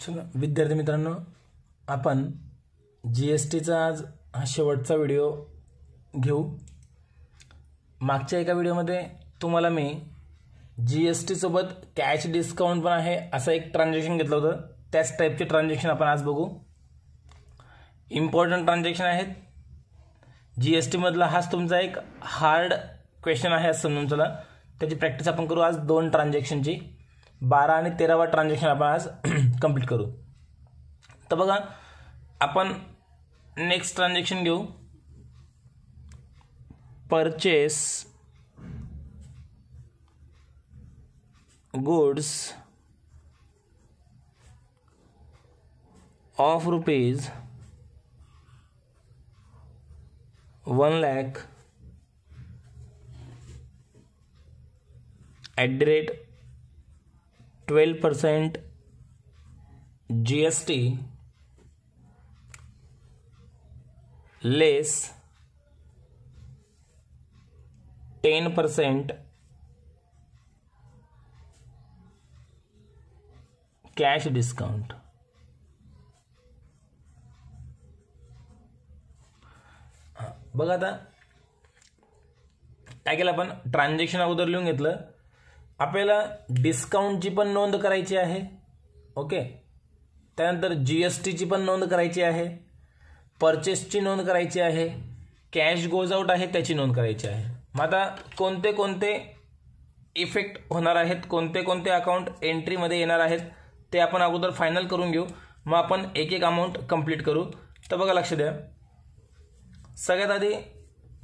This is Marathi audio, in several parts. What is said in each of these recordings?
चला विद्यार्थी मित्रांनो आपण जी एस टीचा आज हा शेवटचा व्हिडिओ घेऊ मागच्या एका व्हिडिओमध्ये तुम्हाला मी जी एस टीसोबत कॅश डिस्काउंट पण आहे असं एक ट्रान्झॅक्शन घेतलं होतं त्याच टाईपचे ट्रान्झॅक्शन आपण आज बघू इम्पॉर्टंट ट्रान्झॅक्शन आहेत जी एस टीमधला हाच तुमचा एक हार्ड क्वेश्चन आहे असं समजून चला त्याची प्रॅक्टिस आपण करू आज दोन ट्रान्झॅक्शनची बारा आणि तेरावा ट्रान्झॅक्शन आपण आज कंप्लीट करू तर बघा आपण नेक्स्ट ट्रान्झॅक्शन घेऊ purchase goods of rupees one lakh at the rate twelve percent G S T less ten percent cash discount बघा आता काय केलं आपण ट्रान्झॅक्शन अगोदर लिहून घेतलं आपल्याला डिस्काउंटची पण नोंद करायची आहे ओके त्यानंतर जी एस टीची पण नोंद करायची आहे परचेसची नोंद करायची आहे कॅश गोज आऊट आहे त्याची नोंद करायची आहे मग आता कोणते कोणते इफेक्ट होणार आहेत कोणते कोणते अकाउंट एंट्रीमध्ये येणार आहेत ते आपण अगोदर फायनल करून घेऊ मग आपण एक एक अमाऊंट कंप्लीट करू तर बघा लक्ष द्या सगळ्यात आधी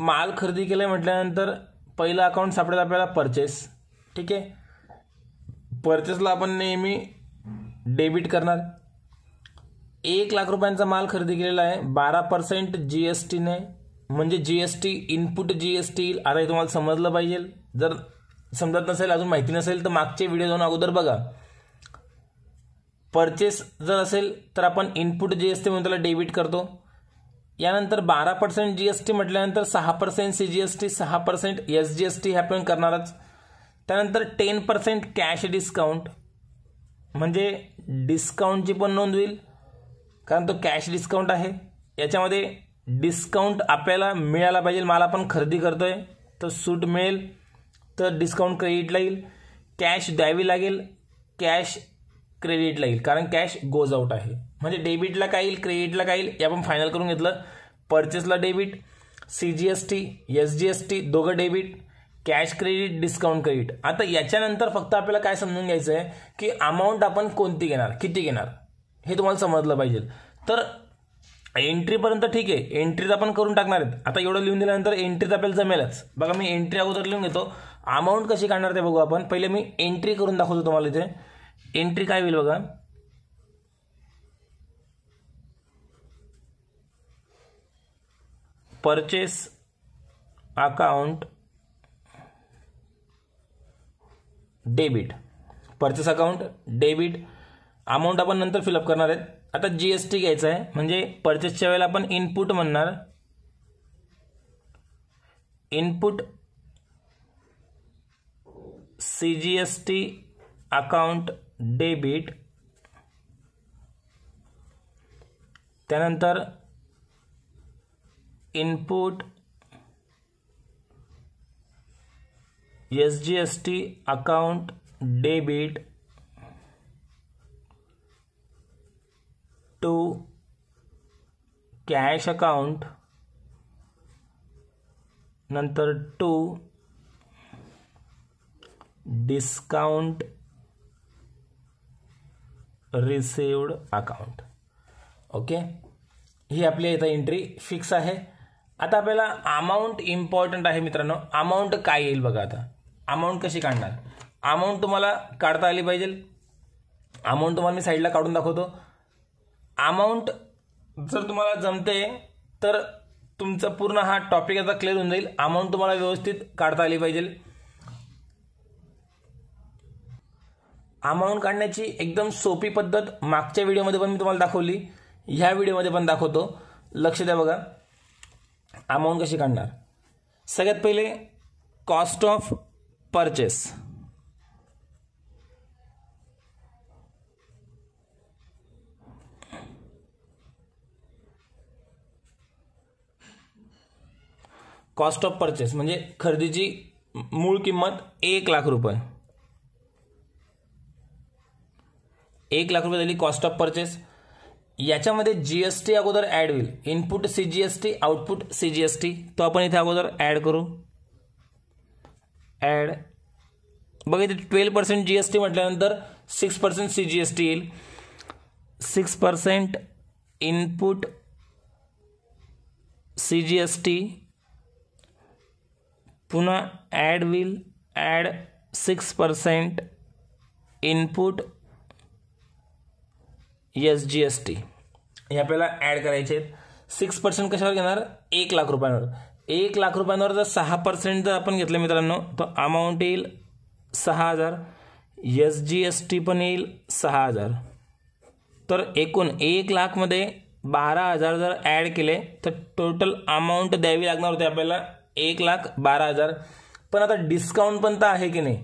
माल खरेदी केलं म्हटल्यानंतर पहिलं अकाउंट सापडेल आपल्याला परचेस ठीक आहे परचेसला आपण नेहमी डेबिट करणार एक लाख रुपयांचा माल खरेदी केलेला आहे बारा पर्सेंट जी एस टीने म्हणजे G S T input G S T येईल आता हे तुम्हाला समजलं पाहिजे जर समजत नसेल अजून माहिती नसेल तर मागचे व्हिडिओ जाऊन अगोदर बघा परचेस जर असेल तर आपण इनपुट जी एस टी म्हणून त्याला डेबिट करतो यानंतर बारा पर्सेंट जी एस टी म्हटल्यानंतर सहा percent C G S T सहा percent S G S T हे आपण करणारच त्यानंतर टेन पर्सेंट कॅश डिस्काउंट म्हणजे डिस्काउंटची पण नोंद होईल कारण तो कॅश डिस्काउंट आहे याच्यामध्ये डिस्काउंट आपल्याला मिळायला पाहिजे मला आपण खरेदी करतो आहे तर सूट मिळेल तर डिस्काउंट क्रेडिटला येईल कॅश द्यावी लागेल कॅश क्रेडिटला येईल कारण कॅश गोज आऊट आहे म्हणजे डेबिटला काय येईल क्रेडिटला काय येईल हे आपण फायनल करून घेतलं परचेसला debit C G S T S G S T दोघं debit cash credit discount credit आता याच्यानंतर फक्त आपल्याला काय समजून घ्यायचं आहे की अमाऊंट आपण कोणती घेणार किती घेणार हे तुम्हाला समजलं पाहिजे तर एंट्रीपर्यंत ठीक आहे एंट्री आपण करून टाकणार आहेत आता एवढं लिहून दिल्यानंतर एंट्री तर आपल्याला जमेलच बघा मी एंट्री अगोदर लिहून घेतो अमाऊंट कशी काढणार ते बघू आपण पहिले मी एंट्री करून दाखवतो तुम्हाला इथे एंट्री काय होईल बघा purchase account debit purchase account debit amount आपण नंतर फिलअप करणार आहेत आता जी एस टी घ्यायचं आहे म्हणजे परचेसच्या वेळेला आपण इनपुट म्हणणार input C G S T account debit त्यानंतर input S G S T account debit to cash account नंतर to discount received account okay ही आपली इथं एंट्री फिक्स आहे आता आपल्याला अमाऊंट इम्पॉर्टंट आहे मित्रांनो अमाऊंट काय येईल बघा आता अमाऊंट कशी काढणार अमाऊंट तुम्हाला काढता आली पाहिजे अमाऊंट तुम्हाला मी साईडला काढून दाखवतो अमाऊंट जर तुम्हाला जमते तर तुमचा पूर्ण हा टॉपिक आता क्लिअर होऊन जाईल अमाऊंट तुम्हाला व्यवस्थित काढता आली पाहिजे अमाऊंट काढण्याची एकदम सोपी पद्धत मागच्या व्हिडिओमध्ये पण मी तुम्हाला दाखवली ह्या व्हिडिओमध्ये पण दाखवतो लक्ष द्या बघा अमाऊंट कशी काढणार सगळ्यात पहिले cost of purchase cost of purchase म्हणजे खरेदीची मूळ किंमत एक लाख रुपये एक लाख रुपये झाली कॉस्ट ऑफ परचेस याच्यामध्ये जीएसटी अगोदर ॲड होईल इनपुट सीजीएसटी आउटपुट सीजीएसटी तो आपण इथे अगोदर ॲड करू ॲड बघा इथे twelve percent G S T म्हटल्यानंतर six percent C G S T येईल six percent input C G S T पुन्हा add will add six percent input S G S T हे आपल्याला ऍड करायचे आहेत सिक्स पर्सेंट कशावर घेणार एक लाख रुपयांवर एक लाख रुपयांवर जर सहा पर्सेंट जर आपण घेतलं मित्रांनो तर अमाऊंट येईल सहा हजार एस जी एस टी पण येईल सहा हजार तर एकूण एक लाखमध्ये बारा हजार जर ॲड केले तर टोटल अमाऊंट द्यावी लागणार होती आपल्याला एक लाख बारा हजार पण आता डिस्काउंट पण तर आहे की नाही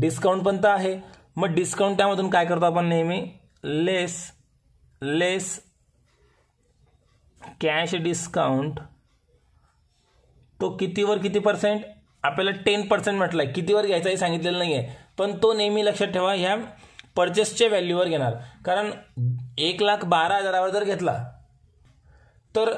डिस्काउंट पण तर आहे मग डिस्काउंट त्यामधून काय करतो आपण नेहमी लेस लेस कॅश डिस्काउंट तो कितीवर किती पर्सेंट आपल्याला टेन पर्सेंट म्हटलं आहे कितीवर घ्यायचा हे सांगितलेलं नाही आहे पण तो नेहमी लक्षात ठेवा ह्या पर्चेसच्या व्हॅल्यूवर घेणार कारण एक लाख बारा हजारावर जर घेतला तर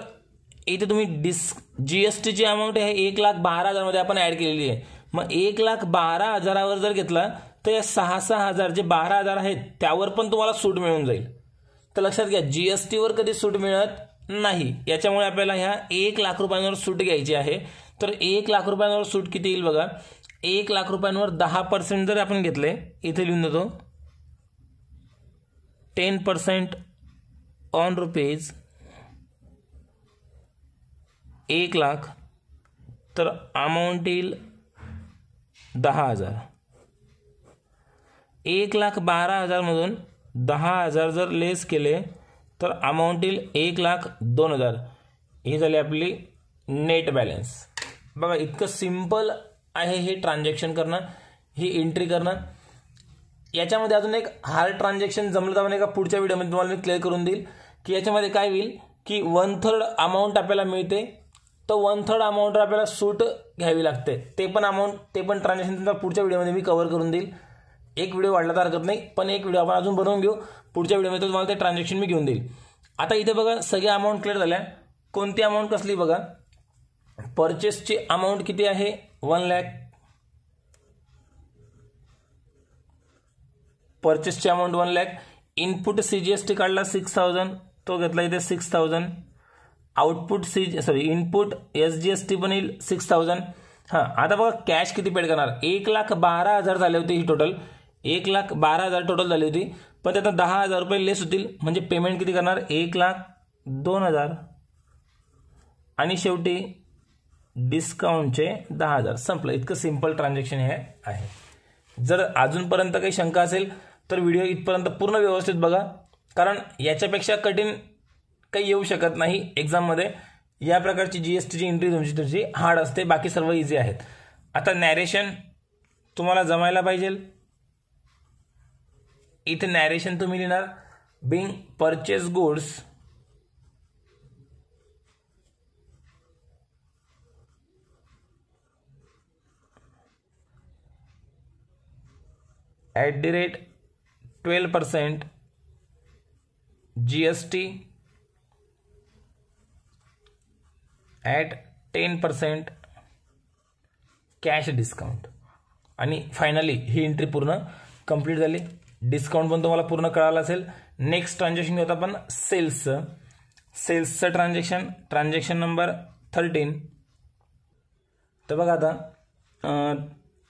इथे तुम्ही डिस जी एस टीची अमाऊंट आहे एक लाख बारा हजारमध्ये आपण ॲड केलेली आहे मग एक लाख बारा हजारावर जर घेतला तर या सहा सहा हजार जे बारा हजार आहेत त्यावर पण तुम्हाला सूट मिळून जाईल तर लक्षात घ्या जी एस टीवर कधी सूट मिळत नाही याच्यामुळे आपल्याला ह्या एक लाख रुपयांवर सूट घ्यायची आहे तर एक लाख रुपयांवर सूट किती येईल बघा एक लाख रुपयांवर दहा पर्सेंट जर आपण घेतले इथे लिहून देतो टेन पर्सेंट ऑन रुपीज एक लाख तर अमाऊंट येईल दहा हजार एक लाख बारा हजारमधून दहा हजार जर लेस केले तर अमाऊंट येईल एक लाख दोन हजार ही झाली आपली नेट बॅलन्स बघा इतकं सिम्पल आहे हे ट्रान्झॅक्शन करणं ही एंट्री करणं याच्यामध्ये अजून एक हार्ड ट्रान्झॅक्शन जमलं तर का पुढच्या व्हिडिओमध्ये तुम्हाला मी क्लिअर करून देईल की याच्यामध्ये काय होईल की वन थर्ड अमाऊंट आपल्याला मिळते तर वन थर्ड अमाऊंटवर आपल्याला सूट घ्यावी लागते ते पण अमाऊंट ते पण ट्रान्झॅक्शन तुम्हाला पुढच्या व्हिडिओमध्ये मी कवर करून देईल एक व्हिडिओ वाढला तर हरकत नाही पण एक व्हिडिओ आपण अजून बनवून घेऊ पुढच्या व्हिडिओमध्ये तुम्हाला ते ट्रान्झॅक्शन मी घेऊन देईल आता इथे बघा सगळ्या अमाऊंट क्लिअर झाल्या कोणती अमाऊंट कसली बघा परचेसची अमाऊंट किती आहे वन लॅक परचेसची amount one lakh input C G S T काढला सिक्स थाउजंड तो घेतला इथे six thousand output C sorry input S G S T पण येईल सिक्स थाउजंड हां आता बघा कॅश किती पेड करणार एक लाख बारा हजार झाले होते ही टोटल एक लाख बारा हजार टोटल झाली होती पण आता दहा हजार रुपये लेस होतील म्हणजे पेमेंट किती करणार एक लाख दोन हजार आणि शेवटी डिस्काउंटचे दहा हजार संपलं इतकं सिम्पल ट्रान्झॅक्शन हे आहे जर अजूनपर्यंत काही शंका असेल तर व्हिडिओ इथपर्यंत पूर्ण व्यवस्थित बघा कारण याच्यापेक्षा कठीण काही येऊ शकत नाही एक्झाममध्ये या प्रकारची जी एस टीची एंट्री तुमची तुमची हार्ड असते बाकी सर्व इझी आहेत आता नॅरेशन तुम्हाला जमायला पाहिजे इथे नॅरेशन तुम्ही लिहिणार being purchase goods at the rate twelve percent G S T at ten percent cash discount आणि फायनली ही एंट्री पूर्ण कंप्लीट झाली डिस्काउंट पण तुम्हाला पूर्ण कळाला असेल नेक्स्ट ट्रान्झॅक्शन घेऊ आपण सेल्सचं सेल्सचं ट्रान्झॅक्शन ट्रान्झॅक्शन नंबर थर्टीन तर बघा आता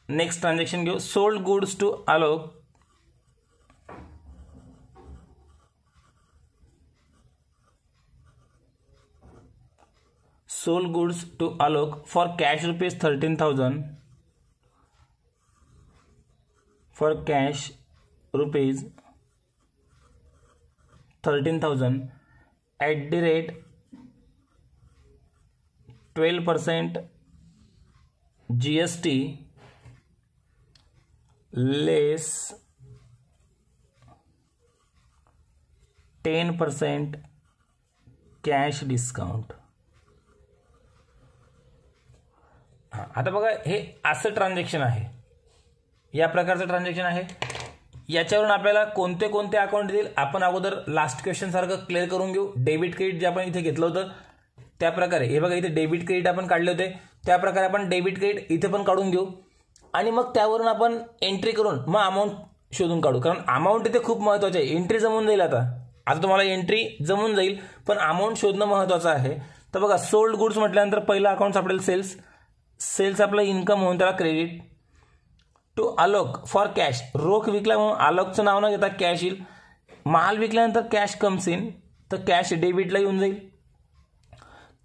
नेक्स्ट ट्रान्झॅक्शन घेऊ sold goods to Alok sold goods to Alok for cash rupees thirteen thousand for cash rupees thirteen thousand at the rate twelve percent G S T less ten percent cash discount आता बघा हे असं ट्रान्झॅक्शन आहे या प्रकारचं ट्रान्झॅक्शन आहे याच्यावरून आपल्याला कोणते कोणते अकाउंट देतील आपण अगोदर लास्ट क्वेश्चन सारखं क्लिअर करून घेऊ डेबिट क्रेडिट जे आपण इथे घेतलं होतं त्या प्रकारे हे बघा इथे डेबिट क्रेडिट आपण काढले होते त्या प्रकारे आपण डेबिट क्रेडिट इथे पण काढून घेऊ आणि मग त्यावरून आपण एंट्री करून मग अमाऊंट शोधून काढू कारण अमाऊंट इथे खूप महत्वाचे आहे एंट्री जमून जाईल आता आता तुम्हाला एंट्री जमून जाईल पण अमाऊंट शोधणं महत्वाचं आहे तर बघा सोल्ड गुड्स म्हटल्यानंतर पहिला अकाउंट आपल्याला सेल्स सेल्स आपलं इन्कम होऊन त्याला credit to Alok for cash रोख विकला म्हणून आलोकचं नाव न घेता कॅश येईल माल विकल्यानंतर कॅश कम्स इन तर कॅश डेबिटला येऊन जाईल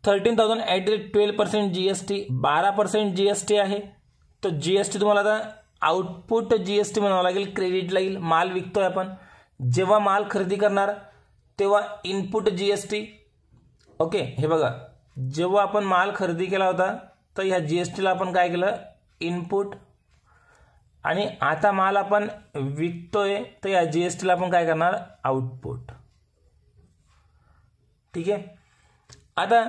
thirteen thousand at rate twelve percent G S T बारा पर्सेंट जी एस टी आहे तर जी एस टी तुम्हाला आता आउटपुट जी एस टी म्हणावं लागेल क्रेडिटला येईल माल विकतोय आपण जेव्हा माल खरेदी करणार तेव्हा input G S T okay हे बघा जेव्हा आपण माल खरेदी केला होता तर ह्या जी एस टीला आपण काय केलं इनपुट आणि आता माल आपण विकतोय तर या जी एस टीला आपण काय करणार आउटपुट ठीक आहे आता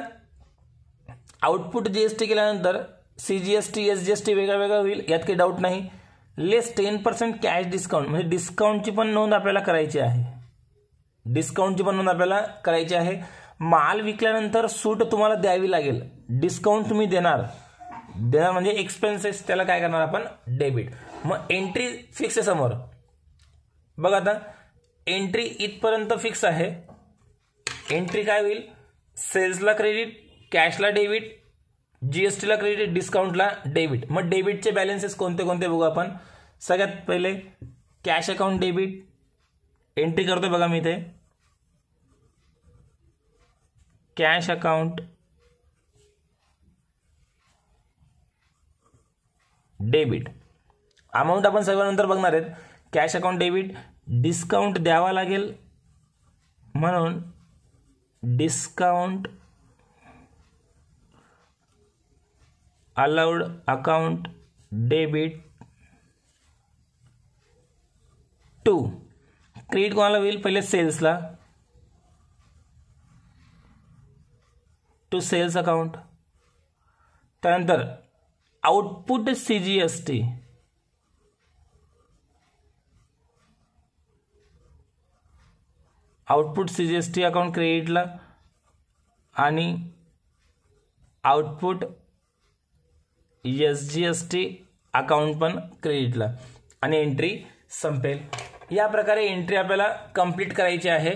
आउटपुट जी एस टी केल्यानंतर C G S T S G S T वेगळा वेगळा होईल यात काही डाऊट नाही less ten percent cash discount म्हणजे डिस्काउंटची पण नोंद आपल्याला करायची आहे डिस्काउंटची पण नोंद आपल्याला करायची आहे माल विकल्यानंतर सूट तुम्हाला द्यावी लागेल डिस्काउंट तुम्ही देणार देणार म्हणजे एक्सपेन्सेस त्याला काय करणार आपण डेबिट मग एंट्री फिक्स आहे समोर बघा आता एंट्री इथपर्यंत फिक्स आहे एंट्री काय होईल सेल्सला क्रेडिट कॅशला डेबिट जीएसटीला क्रेडिट डिस्काउंटला डेबिट मग डेबिटचे बॅलेन्सेस कोणते कोणते बघू आपण सगळ्यात पहिले कॅश अकाउंट डेबिट एंट्री करतो बघा मी इथे कॅश अकाउंट डेबिट अमाऊंट आपण सर्वांनंतर बघणार आहेत कॅश अकाउंट डेबिट डिस्काउंट द्यावा लागेल म्हणून discount allowed account debit to credit कोणाला होईल पहिले सेल्सला टू सेल्स अकाउंट त्यानंतर output C G S T output C G S T account क्रेडिटला आणि output S G S T account पण क्रेडिटला आणि एंट्री संपेल या प्रकारे एंट्री आपल्याला कंप्लीट करायची आहे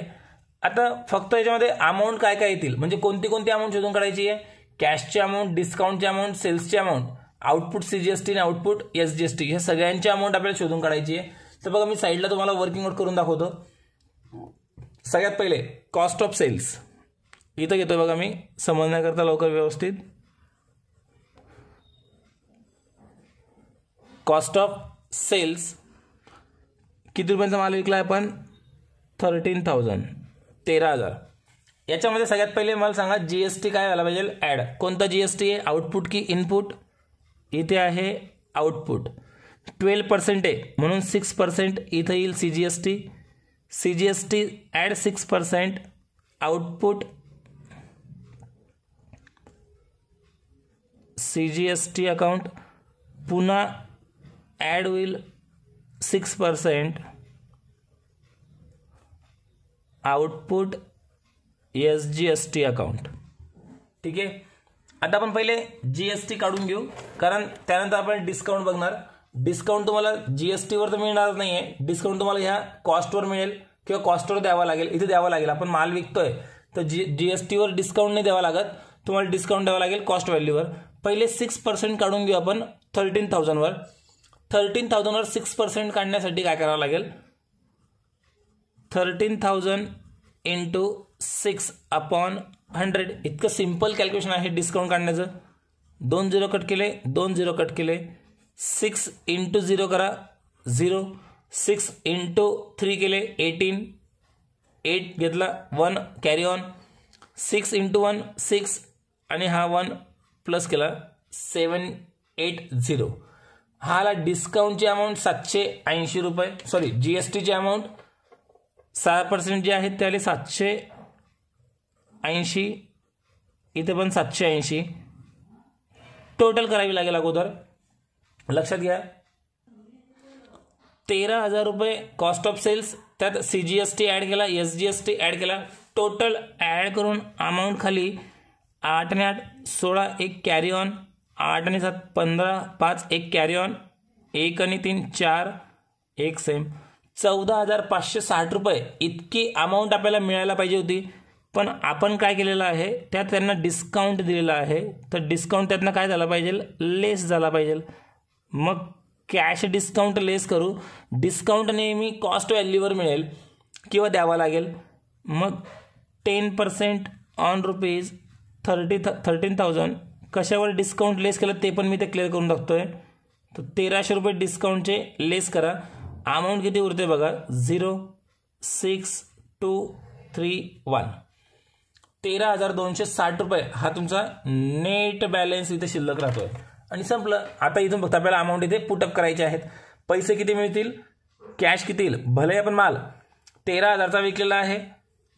आता फक्त याच्यामध्ये अमाऊंट काय काय येतील म्हणजे कोणती कोणती अमाऊंट शोधून काढायची आहे कॅशची अमाऊंट डिस्काउंटचे अमाऊंट सेल्सची amount output C G S T आणि output S G S T हे सगळ्यांचे अमाऊंट आपल्याला शोधून काढायची आहे तर बघा मी साईडला तुम्हाला वर्किंग आउट करून दाखवतो सगळ्यात पहिले कॉस्ट ऑफ सेल्स इथं घेतो बघा मी समजण्याकरता लवकर व्यवस्थित कॉस्ट ऑफ सेल्स किती रुपयांचा माल विकला आहे आपण थर्टीन थाउजंड तेरा हजार याच्यामध्ये सगळ्यात पहिले मला सांगा जी एस टी काय व्हायला पाहिजे ॲड कोणता जी एस टी आहे आउटपुट की इनपुट इथे आहे आउटपुट ट्वेल्व पर्सेंट आहे म्हणून सिक्स पर्सेंट इथं येईल C G S T C G S T add six percent output C G S T account पुन्हा add will six percent output S G S T account ठीक आहे आता आपण पहिले जी एस टी काढून घेऊ कारण त्यानंतर आपण डिस्काउंट बघणार डिस्काउंट तुम्हाला जीएसटीवर तर मिळणार नाही आहे डिस्काउंट तुम्हाला ह्या कॉस्टवर मिळेल किंवा कॉस्टवर द्यावा लागेल इथे द्यावा लागेल आपण माल विकतोय तर जी जीएसटीवर डिस्काउंट नाही द्यावा लागत तुम्हाला डिस्काउंट द्यावा लागेल कॉस्ट व्हॅल्यूवर पहिले सिक्स पर्सेंट काढून घेऊ आपण थर्टीन थाउजंडवर थर्टीन थाउजंडवर सिक्स पर्सेंट काढण्यासाठी काय करावं लागेल thirteen thousand into six upon hundred इतकं सिम्पल कॅल्क्युलेशन आहे डिस्काउंट काढण्याचं दोन झिरो कट केले दोन झिरो कट केले सिक्स इंटू झिरो करा झिरो सिक्स इंटू थ्री केले एटीन एट घेतला one carry on six into one six आणि हा वन प्लस केला सेवन एट झिरो हा हाला डिस्काउंटची अमाऊंट सातशे ऐंशी रुपये सॉरी जी एस टीची अमाऊंट सहा पर्सेंट जे आहेत ते आले सातशे ऐंशी इथे पण सातशे ऐंशी टोटल करावी लागेल अगोदर लक्षात घ्या तेरा हजार रुपये कॉस्ट ऑफ सेल्स त्यात C G S T add केला S G S T add केला टोटल ॲड करून अमाऊंट खाली आठ आणि आठ सोळा एक कॅरी ऑन आठ आणि सात पंधरा पाच एक कॅरी ऑन एक आणि तीन चार एक सेम चौदा हजार पाचशे साठ रुपये इतकी अमाऊंट आपल्याला मिळायला पाहिजे होती पण आपण काय केलेलं आहे त्यात त्यांना डिस्काउंट दिलेला आहे तर डिस्काउंट त्यातनं काय झाला पाहिजे लेस झाला पाहिजे मग कॅश डिस्काउंट लेस करू डिस्काउंट नेहमी कॉस्ट व्हॅल्यूवर मिळेल किंवा द्यावा लागेल मग ten percent on rupees thirty थ थर्टीन थाउजंड कशावर डिस्काउंट लेस केलं ते पण मी ते क्लिअर करून टाकतो आहे तर तेराशे रुपये डिस्काउंटचे लेस करा अमाऊंट किती उरते बघा zero six two three one तेरा हजार दोनशे साठ रुपये हा तुमचा नेट बॅलेन्स इथे शिल्लक राहतो आहे आणि संपलं आता इथून फक्त आपल्याला अमाऊंट इथे पुटअप करायचे आहेत पैसे किती मिळतील कॅश किती येईल भले आपण माल तेरा हजारचा विकलेला आहे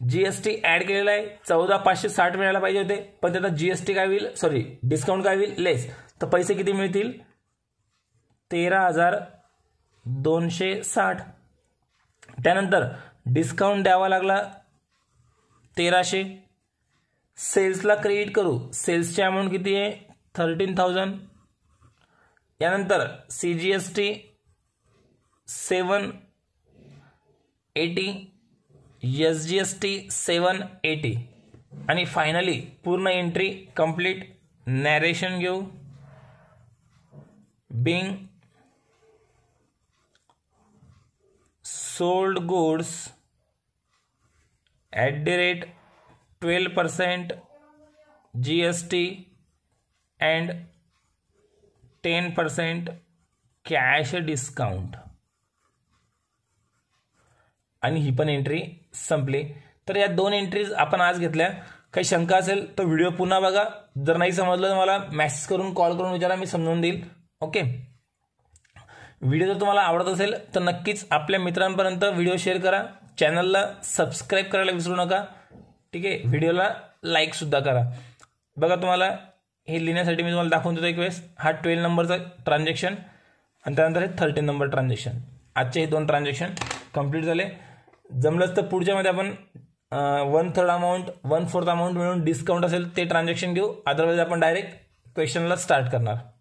जी एस टी ॲड केलेला आहे चौदा पाचशे साठ मिळायला पाहिजे होते पण त्याचा जी एस टी काय होईल सॉरी डिस्काउंट काय होईल लेस तर पैसे किती मिळतील तेरा हजार दोनशे साठ त्यानंतर डिस्काउंट द्यावा लागला तेराशे सेल्सला क्रेडिट करू सेल्सची अमाऊंट किती आहे थर्टीन थाउजंड यानंतर C G S T seven eighty S G S T seven eighty आणि फायनली पूर्ण एंट्री कंप्लीट नॅरेशन घेऊ being sold goods at the rate twelve percent G S T and ten percent cash discount आणि ही पण एंट्री संपली तर या दोन एंट्रीज आपण आज घेतल्या काही शंका असेल तर व्हिडिओ पुन्हा बघा जर नाही समजलं तर मला मेसेज करून कॉल करून विचारा मी समजून देईल ओके व्हिडिओ जर तुम्हाला आवडत असेल तर नक्कीच आपल्या मित्रांपर्यंत व्हिडिओ शेअर करा चॅनलला सबस्क्राईब करायला विसरू नका ठीक आहे व्हिडिओला सुद्धा करा बघा तुम्हाला हे लिहिण्यासाठी मी तुम्हाला दाखवून देतो एक वेळेस हा ट्वेल्व नंबरचा ट्रान्झॅक्शन आणि त्यानंतर हे थर्टीन नंबर ट्रान्झॅक्शन आजचे हे दोन ट्रान्झॅक्शन कंप्लीट झाले जमलंच तर पुढच्यामध्ये आपण one third amount one fourth amount मिळून डिस्काउंट असेल ते ट्रान्झॅक्शन घेऊ अदरवाईज आपण डायरेक्ट क्वेश्चनला स्टार्ट करणार